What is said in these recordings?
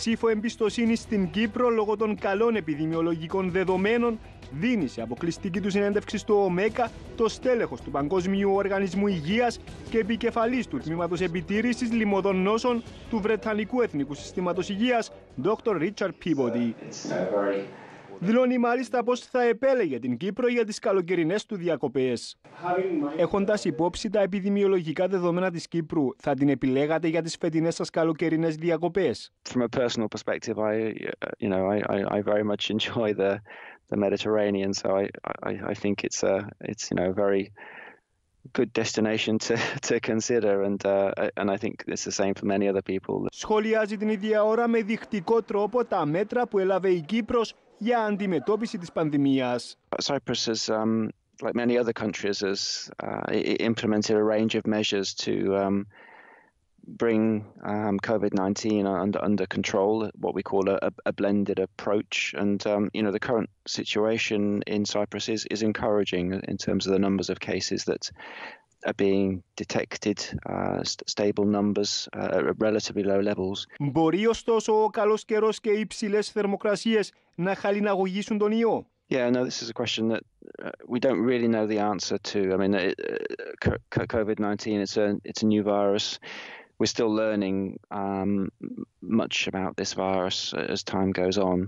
ψήφο εμπιστοσύνη στην Κύπρο λόγω των καλών επιδημιολογικών δεδομένων δίνει σε αποκλειστική του συνέντευξη στο ΟΜΕΚΑ το στέλεχος του Παγκόσμιου Οργανισμού Υγείας και επικεφαλής του Τμήματος Επιτήρησης Λιμωδών Νόσων του Βρετανικού Εθνικού Συστήματος Υγείας, Dr. Richard Peabody. Δηλώνει μάλιστα πώ θα επέλεγε την Κύπρο για τις καλοκαιρινές του διακοπές. Έχοντας υπόψη τα επιδημιολογικά δεδομένα της Κύπρου, θα την επιλέγατε για τις φετινές σας καλοκαιρινές διακοπές. From a personal perspective, I, you know, I, I very much enjoy the, the Mediterranean, so I, I, I think it's a, it's, you know, very good destination to, to consider and, uh, and I think it's the same for many other people. Σχολιάζει την ίδια ώρα με δεικτικό τρόπο τα μέτρα που έλαβε η Κύπρος για αντιμετώπιση της πανδημίας. Cyprus is, um, like many other countries, has uh, implemented a range of measures to um, bring um, COVID-19 under, under control, what we call a, a blended approach. And, um, you know, the current situation in Cyprus is, is encouraging in terms of the numbers of cases that are being detected uh, st stable numbers uh, at relatively low levels. Μπορεί ωστόσο ο καλός καιρός και οι υψηλές θερμοκρασίες να χαλιναγωγήσουν τον ιό. Yeah, no, this is a question that uh, we don't really know the answer to. I mean, uh, uh COVID-19, it's a, it's a new virus. We're still learning um, much about this virus uh, as time goes on.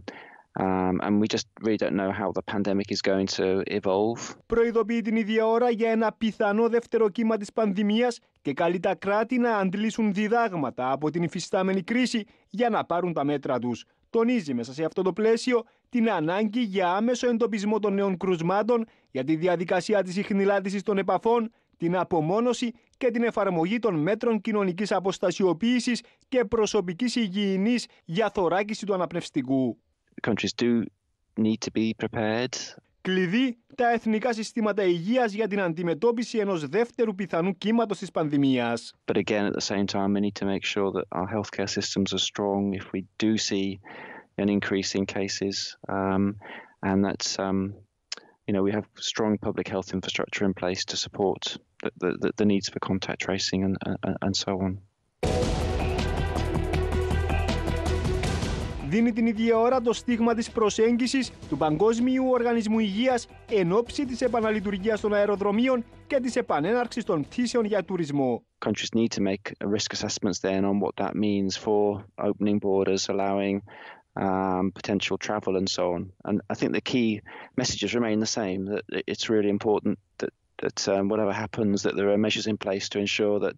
Um, and we just really don't know how the pandemic is going to evolve. Προειδοποιεί την ίδια ώρα για ένα πιθανό δεύτερο κύμα της πανδημίας και καλεί τα κράτη να αντλήσουν διδάγματα από την υφιστάμενη κρίση για να πάρουν τα μέτρα τους. Τονίζει μέσα σε αυτό το πλαίσιο την ανάγκη για άμεσο εντοπισμό των νέων κρουσμάτων, για τη διαδικασία της ιχνηλάτησης των επαφών, την απομόνωση και την εφαρμογή των μέτρων κοινωνικής αποστασιοποίησης και προσωπικής υγιεινής για θωράκιση του αναπνευστικού. countries do need to be prepared. Κλειδί τα εθνικά συστήματα για την αντιμετώπιση δεύτερου πιθανού But again, at the same time, we need to make sure that our healthcare systems are strong if we do see an increase in cases, um, and that um, you know we have strong public health infrastructure in place to support the, the, the needs for contact tracing and, and, and so on. δίνει την ίδια ώρα το στίγμα της προσέγγισης του Παγκόσμιου Οργανισμού Υγείας εν ώψη της επαναλειτουργίας των αεροδρομίων και της επανέναρξης των πτήσεων για τουρισμό. Countries need to make risk assessments then on what that means for opening borders, allowing um, potential travel and so on. And I think the key messages remain the same, that it's really important that that um, whatever happens, that there are measures in place to ensure that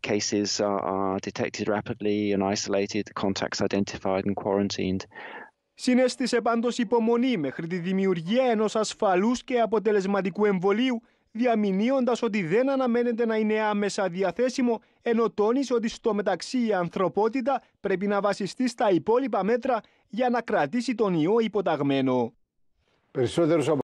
cases are, detected rapidly and isolated, contacts identified and quarantined. Συνέστησε πάντως υπομονή μέχρι τη δημιουργία ενός ασφαλούς και αποτελεσματικού εμβολίου, διαμηνύοντας ότι δεν αναμένεται να είναι άμεσα διαθέσιμο, ενώ τόνισε ότι στο μεταξύ η ανθρωπότητα πρέπει να βασιστεί στα υπόλοιπα μέτρα για να κρατήσει τον ιό υποταγμένο.